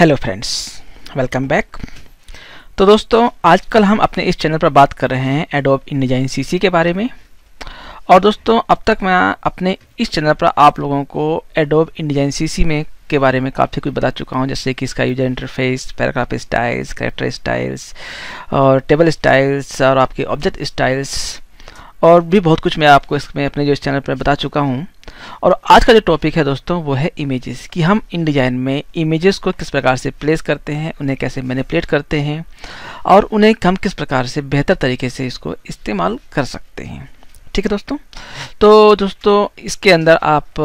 hello friends welcome back तो दोस्तों आजकल हम अपने इस चैनल पर बात कर रहे हैं एडोब इन डिजाइन सी के बारे में और दोस्तों अब तक मैं अपने इस चैनल पर आप लोगों को एडोब इन डिजाइन सी में के बारे में काफ़ी कुछ बता चुका हूँ जैसे कि इसका user interface paragraph styles character styles और टेबल स्टाइल्स और आपके ऑब्जेक्ट स्टाइल्स और भी बहुत कुछ मैं आपको इसमें अपने जो इस चैनल पर बता चुका हूँ और आज का जो टॉपिक है दोस्तों वो है इमेजेस कि हम इन डिज़ाइन में इमेजेस को किस प्रकार से प्लेस करते हैं उन्हें कैसे मैनिपुलेट करते हैं और उन्हें हम किस प्रकार से बेहतर तरीके से इसको इस्तेमाल कर सकते हैं ठीक है दोस्तों तो दोस्तों इसके अंदर आप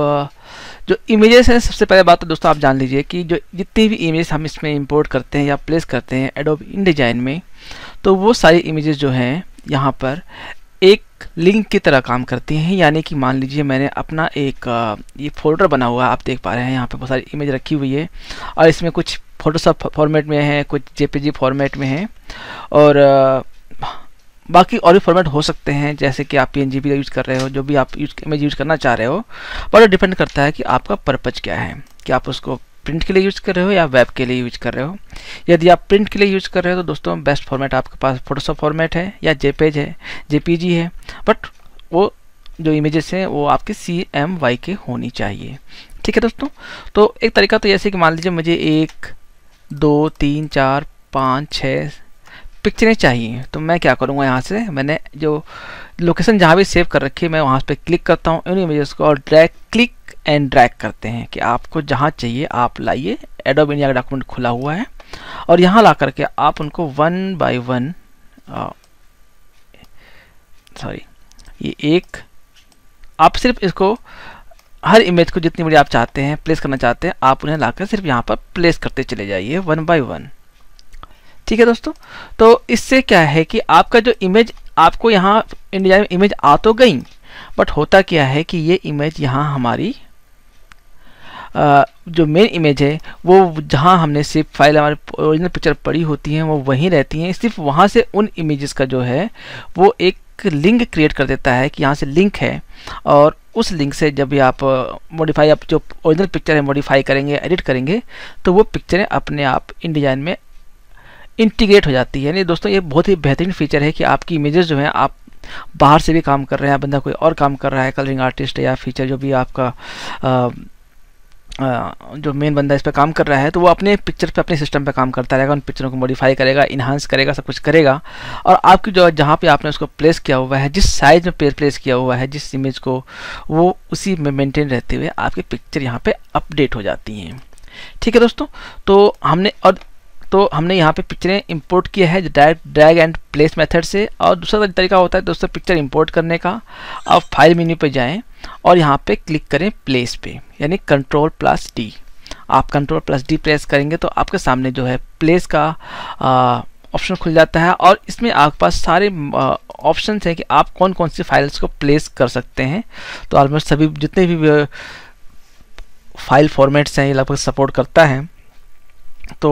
जो इमेजेस हैं सबसे पहले बात तो दोस्तों आप जान लीजिए कि जो जितनी भी इमेज हम इसमें इम्पोर्ट करते हैं या प्लेस करते हैं एडोब इन डिज़ाइन में तो वो सारी इमेजेस जो हैं यहाँ पर लिंक की तरह काम करती हैं यानी कि मान लीजिए मैंने अपना एक ये फोल्डर बना हुआ है आप देख पा रहे हैं यहाँ पे बहुत सारी इमेज रखी हुई है और इसमें कुछ फोटोशॉप फॉर्मेट में है कुछ जेपीजी फॉर्मेट में है और बाकी और भी फॉर्मेट हो सकते हैं जैसे कि आप पी का यूज़ कर रहे हो जो भी आप यूज इमेज यूज़ करना चाह रहे हो बट डिपेंड करता है कि आपका पर्पज़ क्या है कि आप उसको प्रिंट के लिए यूज़ कर रहे हो या वेब के लिए यूज कर रहे हो यदि आप प्रिंट के लिए यूज़ कर रहे हो तो दोस्तों बेस्ट फॉर्मेट आपके पास फोटोशॉप फॉर्मेट है या जेपेज है जेपीजी है बट वो जो इमेजेस हैं वो आपके सी एम वाई के होनी चाहिए ठीक है दोस्तों तो एक तरीका तो जैसे कि मान लीजिए मुझे एक दो तीन चार पाँच छः पिक्चरें चाहिए तो मैं क्या करूँगा यहाँ से मैंने जो लोकेशन जहाँ भी सेव कर रखी है मैं वहाँ पर क्लिक करता हूँ इन इमेजेस को और ड्रैक क्लिक एंड ड्रैग करते हैं कि आपको जहाँ चाहिए आप लाइए एडोब इंडिया का डॉक्यूमेंट खुला हुआ है और यहाँ ला करके आप उनको वन बाय वन सॉरी ये एक आप सिर्फ इसको हर इमेज को जितनी बड़ी आप चाहते हैं प्लेस करना चाहते हैं आप उन्हें लाकर सिर्फ यहाँ पर प्लेस करते चले जाइए वन बाय वन ठीक है दोस्तों तो इससे क्या है कि आपका जो इमेज आपको यहाँ इंडिया में इमेज आ तो गई बट होता क्या है कि ये इमेज यहाँ हमारी जो मेन इमेज है वो जहाँ हमने सिर्फ फाइल हमारे ओरिजिनल पिक्चर पड़ी होती हैं वो वहीं रहती हैं सिर्फ वहाँ से उन इमेजेस का जो है वो एक लिंक क्रिएट कर देता है कि यहाँ से लिंक है और उस लिंक से जब भी आप मॉडिफाई आप जो ओरिजिनल पिक्चर है मॉडिफाई करेंगे एडिट करेंगे तो वो पिक्चरें अपने आप इन डिज़ाइन में इंटीग्रेट हो जाती है यानी दोस्तों ये बहुत ही बेहतरीन फीचर है कि आपकी इमेजेस जो हैं आप बाहर से भी काम कर रहे हैं बंदा कोई और काम कर रहा है कलरिंग आर्टिस्ट या फीचर जो भी आपका जो मेन बंदा इस पर काम कर रहा है तो वो अपने पिक्चर पे अपने सिस्टम पे काम करता रहेगा उन पिक्चरों को मॉडिफाई करेगा इन्हांस करेगा सब कुछ करेगा और आपकी जो जहाँ पे आपने उसको प्लेस किया हुआ है जिस साइज़ में प्लेस किया हुआ है जिस इमेज को वो उसी में मेंटेन रहते हुए आपके पिक्चर यहाँ पर अपडेट हो जाती हैं ठीक है दोस्तों तो हमने और तो हमने यहाँ पे पिक्चरें इंपोर्ट किया है direct drag and place method से और दूसरा तरीका होता है दोस्तों पिक्चर इंपोर्ट करने का आप फाइल मेन्यू पे जाएं और यहाँ पे क्लिक करें प्लेस पे यानी कंट्रोल प्लस डी आप कंट्रोल प्लस डी प्रेस करेंगे तो आपके सामने जो है प्लेस का ऑप्शन खुल जाता है और इसमें आपके पास सारे ऑप्शन हैं कि आप कौन कौन सी फाइल्स को प्लेस कर सकते हैं तो ऑलमोस्ट सभी जितने भी फाइल फॉर्मेट्स हैं ये लगभग सपोर्ट करता है तो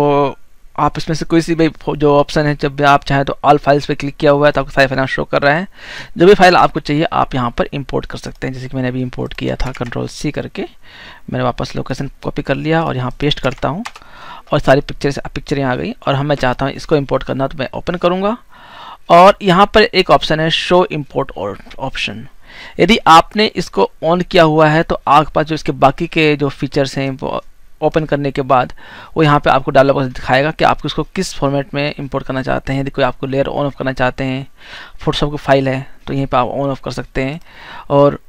आप इसमें से कोई सी भी जो ऑप्शन है जब भी आप चाहें तो ऑल फाइल्स पे क्लिक किया हुआ है तो आपको सारी फाइल शो कर रहे हैं जो भी फाइल आपको चाहिए आप यहाँ पर इंपोर्ट कर सकते हैं जैसे कि मैंने अभी इंपोर्ट किया था कंट्रोल सी करके मैंने वापस लोकेशन कॉपी कर लिया और यहाँ पेस्ट करता हूँ और सारी पिक्चर पिक्चर यहाँ आ गई और हम मैं चाहता हूँ इसको इम्पोर्ट करना तो मैं ओपन करूँगा और यहाँ पर एक ऑप्शन है शो इम्पोर्ट ऑप्शन यदि आपने इसको ऑन किया हुआ है तो आपके पास जो इसके बाकी के जो फीचर्स हैं ओपन करने के बाद वो यहाँ पे आपको डायलॉग बॉक्स दिखाएगा कि आप इसको किस फॉर्मेट में इंपोर्ट करना चाहते हैं यदि कोई आपको लेयर ऑन ऑफ करना चाहते हैं फोटोशॉप की फाइल है तो यहीं पर आप ऑन ऑफ कर सकते हैं और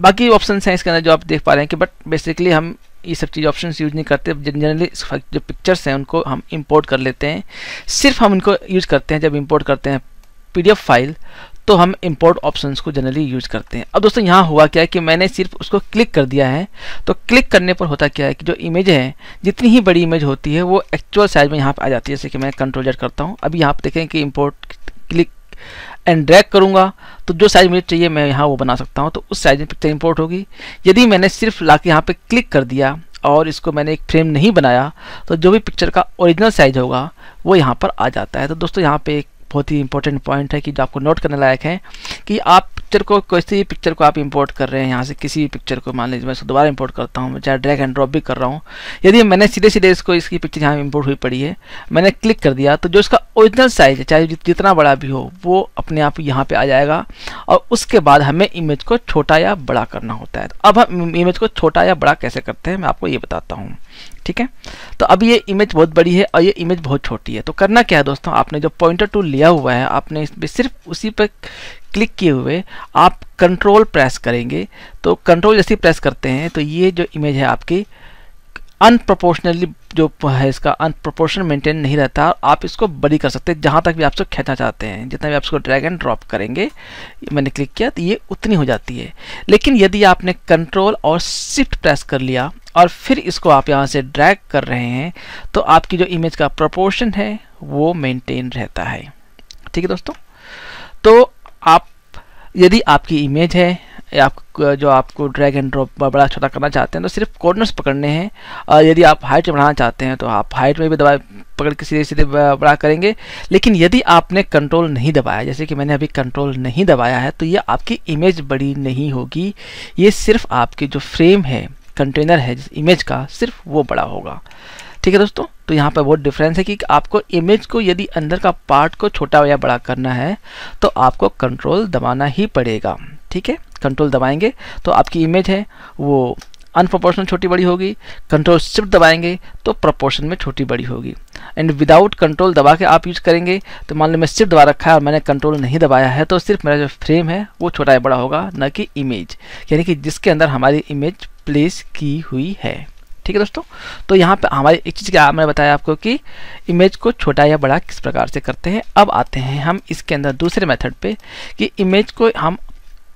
बाकी ऑप्शन हैं इसके अंदर जो आप देख पा रहे हैं कि बट बेसिकली हम ये सब चीज़ ऑप्शन यूज़ नहीं करते जनरली जो पिक्चर्स हैं उनको हम इम्पोर्ट कर लेते हैं सिर्फ हम इनको यूज़ करते हैं जब इम्पोर्ट करते हैं पी फाइल तो हम इम्पोर्ट ऑप्शन को जनरली यूज करते हैं अब दोस्तों यहाँ हुआ क्या है कि मैंने सिर्फ उसको क्लिक कर दिया है तो क्लिक करने पर होता क्या है कि जो इमेज है जितनी ही बड़ी इमेज होती है वो एक्चुअल साइज में यहाँ पर आ जाती है जैसे कि मैं कंट्रोल जेड करता हूँ अभी यहाँ पर देखें कि इम्पोर्ट क्लिक एंड ड्रैक करूँगा तो जो साइज़ मुझे चाहिए मैं यहाँ वो बना सकता हूँ तो उस साइज़ में पिक्चर इम्पोर्ट होगी यदि मैंने सिर्फ ला के यहाँ पर क्लिक कर दिया और इसको मैंने एक फ्रेम नहीं बनाया तो जो भी पिक्चर का ओरिजिनल साइज़ होगा वो यहाँ पर आ जाता है तो दोस्तों यहाँ पे एक बहुत ही इंपॉर्टेंट पॉइंट है कि जो आपको नोट करने लायक है कि आप पिक्चर को किसी भी पिक्चर को आप इंपोर्ट कर रहे हैं यहाँ से किसी भी पिक्चर को मान लीजिए मैं इसको दोबारा इंपोर्ट करता हूँ चाहे ड्रैग एंड ड्रॉप भी कर रहा हूँ यदि मैंने सीधे सीधे इसको इसकी पिक्चर यहाँ इंपोर्ट हुई पड़ी है मैंने क्लिक कर दिया तो जो इसका ओरिजिनल साइज है चाहे जितना बड़ा भी हो वो अपने आप यहाँ पर आ जाएगा और उसके बाद हमें इमेज को छोटा या बड़ा करना होता है तो अब हम इमेज को छोटा या बड़ा कैसे करते हैं मैं आपको ये बताता हूँ ठीक है तो अब ये इमेज बहुत बड़ी है और ये इमेज बहुत छोटी है तो करना क्या है दोस्तों आपने जो पॉइंटर टूल लिया हुआ है आपने इस पर सिर्फ उसी पर क्लिक किए हुए आप कंट्रोल प्रेस करेंगे तो कंट्रोल जैसे प्रेस करते हैं तो ये जो इमेज है आपकी अनप्रपोर्शनली जो है इसका अनप्रपोर्शन मेंटेन नहीं रहता आप इसको बड़ी कर सकते हैं जहाँ तक भी आप इसको खींचना चाहते हैं जितना भी आप इसको ड्रैग एंड ड्रॉप करेंगे मैंने क्लिक किया तो ये उतनी हो जाती है लेकिन यदि आपने कंट्रोल और शिफ्ट प्रेस कर लिया और फिर इसको आप यहाँ से ड्रैग कर रहे हैं तो आपकी जो इमेज का प्रपोर्शन है वो मेनटेन रहता है ठीक है दोस्तों तो आप यदि आपकी इमेज है आप जो आपको ड्रैग एंड ड्रॉप बड़ा छोटा अच्छा करना चाहते हैं तो सिर्फ कॉर्नर्स पकड़ने हैं और यदि आप हाइट बढ़ाना चाहते हैं तो आप हाइट में भी दबाए पकड़ के सीधे सीधे बड़ा करेंगे लेकिन यदि आपने कंट्रोल नहीं दबाया जैसे कि मैंने अभी कंट्रोल नहीं दबाया है तो ये आपकी इमेज बड़ी नहीं होगी ये सिर्फ आपकी जो फ्रेम है कंटेनर है जिस इमेज का सिर्फ वो बड़ा होगा ठीक है दोस्तों तो यहाँ पर बहुत डिफरेंस है कि आपको इमेज को यदि अंदर का पार्ट को छोटा या बड़ा करना है तो आपको कंट्रोल दबाना ही पड़ेगा ठीक है कंट्रोल दबाएंगे तो आपकी इमेज है वो अनप्रोपोर्शनल छोटी बड़ी होगी कंट्रोल शिफ्ट दबाएंगे तो प्रपोर्शन में छोटी बड़ी होगी एंड विदाउट कंट्रोल दबा के आप यूज़ करेंगे तो मान लो मैं सिर्फ दबा रखा है और मैंने कंट्रोल नहीं दबाया है तो सिर्फ मेरा जो फ्रेम है वो छोटा या बड़ा होगा न कि इमेज यानी कि जिसके अंदर हमारी इमेज प्लेस की हुई है ठीक है दोस्तों तो यहाँ पे हमारी एक चीज़ क्या मैंने बताया आपको कि इमेज को छोटा या बड़ा किस प्रकार से करते हैं अब आते हैं हम इसके अंदर दूसरे मेथड पे कि इमेज को हम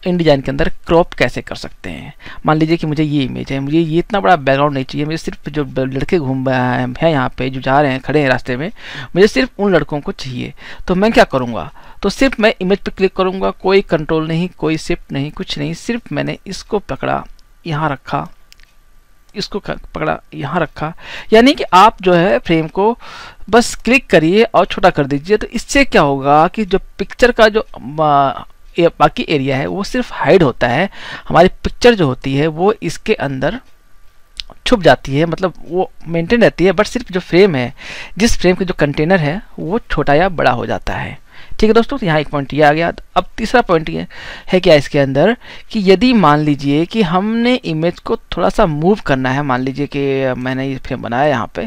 इन डिजाइन के अंदर क्रॉप कैसे कर सकते हैं मान लीजिए कि मुझे ये इमेज है मुझे ये इतना बड़ा बैकग्राउंड नहीं चाहिए मुझे सिर्फ जो लड़के घूम हैं यहाँ पे जो जा रहे हैं खड़े हैं रास्ते में मुझे सिर्फ उन लड़कों को चाहिए तो मैं क्या करूँगा तो सिर्फ मैं इमेज पर क्लिक करूँगा कोई कंट्रोल नहीं कोई शिफ्ट नहीं कुछ नहीं सिर्फ मैंने इसको पकड़ा यहाँ रखा इसको पकड़ा यहाँ रखा यानी कि आप जो है फ्रेम को बस क्लिक करिए और छोटा कर दीजिए तो इससे क्या होगा कि जो पिक्चर का जो बाकी एरिया है वो सिर्फ हाइड होता है हमारी पिक्चर जो होती है वो इसके अंदर छुप जाती है मतलब वो मेंटेन रहती है बट सिर्फ जो फ्रेम है जिस फ्रेम के जो कंटेनर है वो छोटा या बड़ा हो जाता है ठीक है दोस्तों तो यहाँ एक पॉइंट ये आ गया अब तीसरा पॉइंट ये है क्या इसके अंदर कि यदि मान लीजिए कि हमने इमेज को थोड़ा सा मूव करना है मान लीजिए कि मैंने ये फ्रेम बनाया यहाँ पे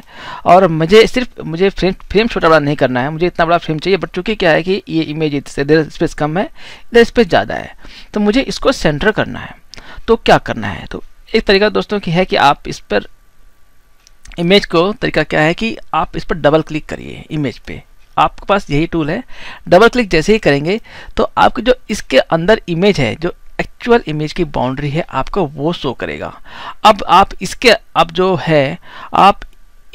और मुझे सिर्फ मुझे फ्रेम फ्रेम छोटा बड़ा नहीं करना है मुझे इतना बड़ा फ्रेम चाहिए बट चूँकि क्या है कि ये इमेज इधर स्पेस कम है इधर स्पेस ज़्यादा है तो मुझे इसको सेंटर करना है तो क्या करना है तो एक तरीका दोस्तों की है कि आप इस पर इमेज को तरीका क्या है कि आप इस पर डबल क्लिक करिए इमेज पर आपके पास यही टूल है डबल क्लिक जैसे ही करेंगे तो आपके जो इसके अंदर इमेज है जो एक्चुअल इमेज की बाउंड्री है आपको वो शो करेगा अब आप इसके अब जो है आप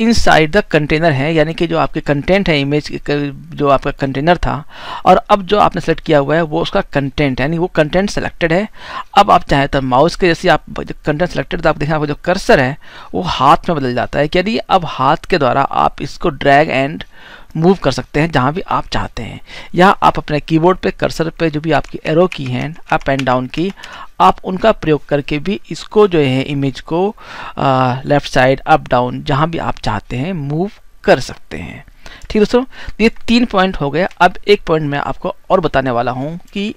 इनसाइड द कंटेनर है यानी कि जो आपके कंटेंट है इमेज जो आपका कंटेनर था और अब जो आपने सेलेक्ट किया हुआ है वो उसका कंटेंट यानी वो कंटेंट सेलेक्टेड है अब आप चाहे तो माउस के जैसे आप जो कंटेंट सेलेक्टेड तो आप देखें आपका जो कर्सर है वो हाथ में बदल जाता है यानी अब हाथ के द्वारा आप इसको ड्रैग एंड मूव कर सकते हैं जहाँ भी आप चाहते हैं या आप अपने कीबोर्ड पे कर्सर पे जो भी आपकी एरो की हैं अप एंड डाउन की आप उनका प्रयोग करके भी इसको जो है इमेज को लेफ़्ट साइड अप डाउन जहाँ भी आप चाहते हैं मूव कर सकते हैं ठीक दोस्तों तो ये तीन पॉइंट हो गए अब एक पॉइंट मैं आपको और बताने वाला हूँ कि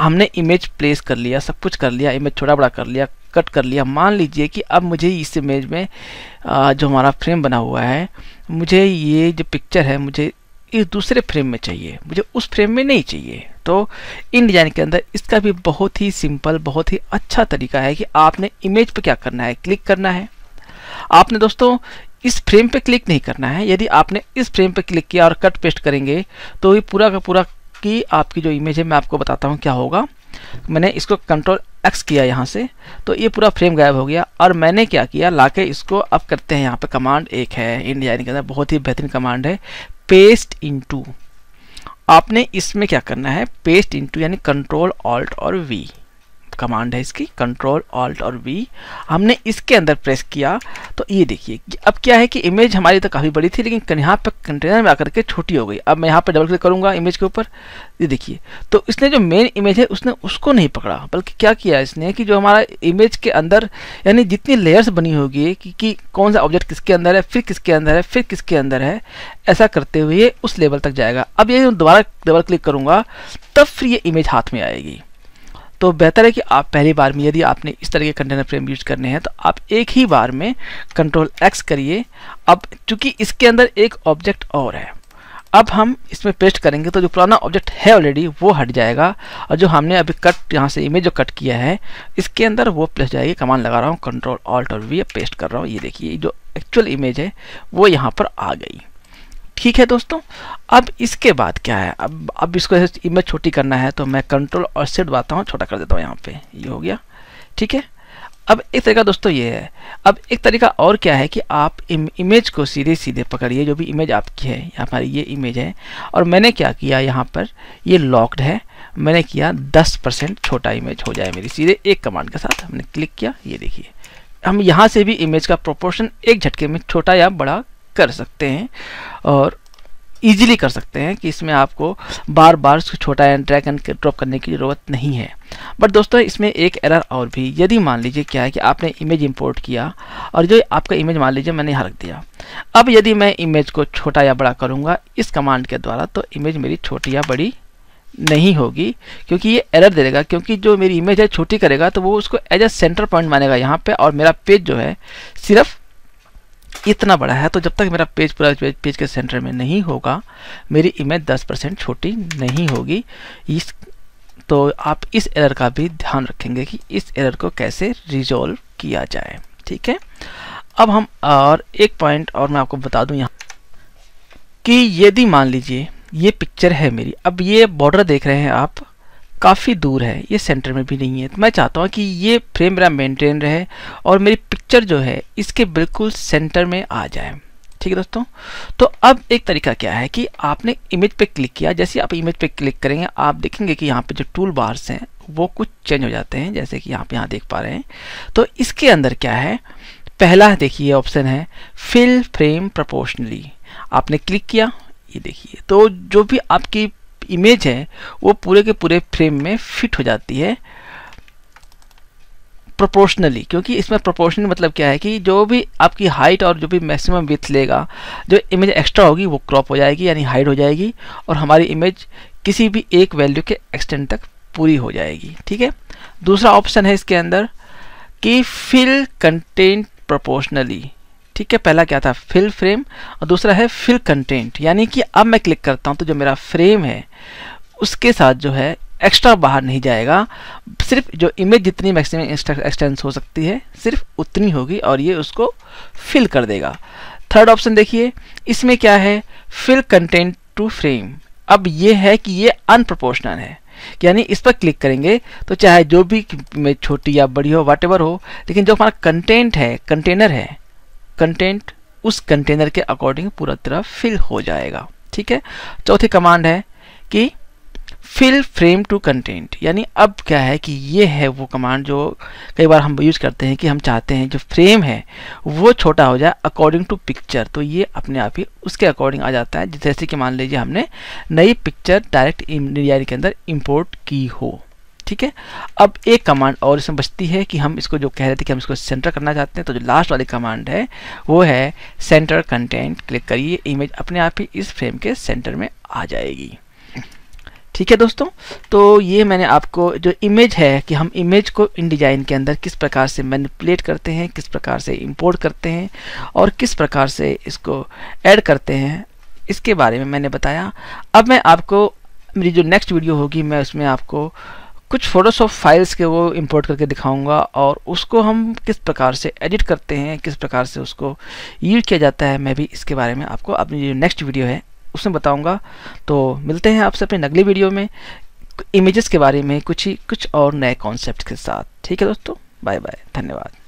हमने इमेज प्लेस कर लिया सब कुछ कर लिया इमेज छोटा बड़ा कर लिया कट कर लिया मान लीजिए कि अब मुझे इस इमेज में जो हमारा फ्रेम बना हुआ है मुझे ये जो पिक्चर है मुझे इस दूसरे फ्रेम में चाहिए मुझे उस फ्रेम में नहीं चाहिए तो इन डिज़ाइन के अंदर इसका भी बहुत ही सिंपल बहुत ही अच्छा तरीका है कि आपने इमेज पर क्या करना है क्लिक करना है आपने दोस्तों इस फ्रेम पे क्लिक नहीं करना है यदि आपने इस फ्रेम पे क्लिक किया और कट पेस्ट करेंगे तो ये पूरा का पूरा की आपकी जो इमेज है मैं आपको बताता हूँ क्या होगा मैंने इसको कंट्रोल एक्स किया यहाँ से तो ये पूरा फ्रेम गायब हो गया और मैंने क्या किया लाके इसको अब करते हैं यहाँ पे कमांड एक है इंडिया के अंदर बहुत ही बेहतरीन कमांड है पेस्ट इनटू आपने इसमें क्या करना है पेस्ट इनटू यानी कंट्रोल ऑल्ट और वी कमांड है इसकी कंट्रोल ऑल्ट और वी हमने इसके अंदर प्रेस किया तो ये देखिए अब क्या है कि इमेज हमारी तो काफ़ी बड़ी थी लेकिन यहाँ पर कंटेनर में आकर के छोटी हो गई अब मैं यहाँ पर डबल क्लिक करूँगा इमेज के ऊपर ये देखिए तो इसने जो मेन इमेज है उसने उसको नहीं पकड़ा बल्कि क्या किया इसने कि जो हमारा इमेज के अंदर यानी जितनी लेयर्स बनी होगी कि, कि कौन सा ऑब्जेक्ट किसके अंदर है फिर किसके अंदर है फिर किसके अंदर है ऐसा करते हुए उस लेवल तक जाएगा अब ये दोबारा डबल क्लिक करूँगा तब फिर ये इमेज हाथ में आएगी तो बेहतर है कि आप पहली बार में यदि आपने इस तरह के कंटेनर फ्रेम यूज करने हैं तो आप एक ही बार में कंट्रोल एक्स करिए अब चूंकि इसके अंदर एक ऑब्जेक्ट और है अब हम इसमें पेस्ट करेंगे तो जो पुराना ऑब्जेक्ट है ऑलरेडी वो हट जाएगा और जो हमने अभी कट यहाँ से इमेज जो कट किया है इसके अंदर वो प्लस जाएगी कमान लगा रहा हूँ कंट्रोल ऑल्ट और वी पेस्ट कर रहा हूँ ये देखिए जो एक्चुअल इमेज है वो यहाँ पर आ गई ठीक है दोस्तों अब इसके बाद क्या है अब अब इसको इमेज छोटी करना है तो मैं कंट्रोल और सेट बताता हूँ छोटा कर देता हूँ यहाँ पे ये हो गया ठीक है अब एक तरीका दोस्तों ये है अब एक तरीका और क्या है कि आप इम, इमेज को सीधे सीधे पकड़िए जो भी इमेज आपकी है यहाँ पर ये इमेज है और मैंने क्या किया यहाँ पर ये लॉक्ड है मैंने किया दस परसेंट छोटा इमेज हो जाए मेरी सीधे एक कमांड के साथ हमने क्लिक किया ये देखिए हम यहाँ से भी इमेज का प्रोपोर्शन एक झटके में छोटा या बड़ा कर सकते हैं और ईजिली कर सकते हैं कि इसमें आपको बार बार छोटा एंड ड्रैग एंड ड्रॉप करने की ज़रूरत नहीं है बट दोस्तों इसमें एक एरर और भी यदि मान लीजिए क्या है कि आपने इमेज इंपोर्ट किया और जो आपका इमेज मान लीजिए मैंने यहाँ रख दिया अब यदि मैं इमेज को छोटा या बड़ा करूँगा इस कमांड के द्वारा तो इमेज मेरी छोटी या बड़ी नहीं होगी क्योंकि ये एरर दे देगा क्योंकि जो मेरी इमेज है छोटी करेगा तो वो उसको एज अ सेंटर पॉइंट मानेगा यहाँ पर और मेरा पेज जो है सिर्फ इतना बड़ा है तो जब तक मेरा पेज पूरा पेज, पेज के सेंटर में नहीं होगा मेरी इमेज 10 परसेंट छोटी नहीं होगी इस तो आप इस एरर का भी ध्यान रखेंगे कि इस एरर को कैसे रिजॉल्व किया जाए ठीक है अब हम और एक पॉइंट और मैं आपको बता दूं यहाँ कि यदि मान लीजिए ये पिक्चर है मेरी अब ये बॉर्डर देख रहे हैं आप काफ़ी दूर है ये सेंटर में भी नहीं है तो मैं चाहता हूँ कि ये फ्रेम मेरा मेंटेन रहे और मेरी पिक्चर जो है इसके बिल्कुल सेंटर में आ जाए ठीक है दोस्तों तो अब एक तरीका क्या है कि आपने इमेज पे क्लिक किया जैसे आप इमेज पे क्लिक करेंगे आप देखेंगे कि यहाँ पे जो टूल बार्स हैं वो कुछ चेंज हो जाते हैं जैसे कि आप यहाँ देख पा रहे हैं तो इसके अंदर क्या है पहला देखिए ऑप्शन है फिल फ्रेम प्रपोर्शनली आपने क्लिक किया ये देखिए तो जो भी आपकी इमेज है वो पूरे के पूरे फ्रेम में फिट हो जाती है प्रोपोर्शनली क्योंकि इसमें प्रोपोर्शनल मतलब क्या है कि जो भी आपकी हाइट और जो भी मैक्सिमम विथ लेगा जो इमेज एक्स्ट्रा होगी वो क्रॉप हो जाएगी यानी हाइट हो जाएगी और हमारी इमेज किसी भी एक वैल्यू के एक्सटेंड तक पूरी हो जाएगी ठीक है दूसरा ऑप्शन है इसके अंदर कि फिल कंटेंट प्रोपोर्शनली ठीक है पहला क्या था फिल फ्रेम और दूसरा है फिल कंटेंट यानी कि अब मैं क्लिक करता हूँ तो जो मेरा फ्रेम है उसके साथ जो है एक्स्ट्रा बाहर नहीं जाएगा सिर्फ जो इमेज जितनी मैक्सिमम एक्सटेंस हो सकती है सिर्फ उतनी होगी और ये उसको फिल कर देगा थर्ड ऑप्शन देखिए इसमें क्या है फिल कंटेंट टू फ्रेम अब ये है कि ये अनप्रपोर्शनल है यानी इस पर क्लिक करेंगे तो चाहे जो भी छोटी या बड़ी हो वाट हो लेकिन जो हमारा कंटेंट है कंटेनर है कंटेंट उस कंटेनर के अकॉर्डिंग पूरा तरह फिल हो जाएगा ठीक है चौथी कमांड है कि फिल फ्रेम टू कंटेंट यानी अब क्या है कि ये है वो कमांड जो कई बार हम यूज़ करते हैं कि हम चाहते हैं जो फ्रेम है वो छोटा हो जाए अकॉर्डिंग टू पिक्चर तो ये अपने आप ही उसके अकॉर्डिंग आ जाता है जैसे कि मान लीजिए हमने नई पिक्चर डायरेक्ट इंडिया के अंदर इंपोर्ट की हो ठीक है अब एक कमांड और इसमें बचती है कि हम इसको जो कह रहे थे कि हम इसको सेंटर करना चाहते हैं तो जो लास्ट वाली कमांड है वो है सेंटर कंटेंट क्लिक करिए इमेज अपने आप ही इस फ्रेम के सेंटर में आ जाएगी ठीक है दोस्तों तो ये मैंने आपको जो इमेज है कि हम इमेज को इन डिजाइन के अंदर किस प्रकार से मैनिपुलेट करते हैं किस प्रकार से इंपोर्ट करते हैं और किस प्रकार से इसको ऐड करते हैं इसके बारे में मैंने बताया अब मैं आपको मेरी जो नेक्स्ट वीडियो होगी मैं उसमें आपको कुछ ऑफ फाइल्स के वो इंपोर्ट करके दिखाऊंगा और उसको हम किस प्रकार से एडिट करते हैं किस प्रकार से उसको यूज किया जाता है मैं भी इसके बारे में आपको अपनी जो नेक्स्ट वीडियो है उसमें बताऊंगा तो मिलते हैं आपसे अपने अगली वीडियो में इमेजेस के बारे में कुछ ही कुछ और नए कॉन्सेप्ट के साथ ठीक है दोस्तों बाय बाय धन्यवाद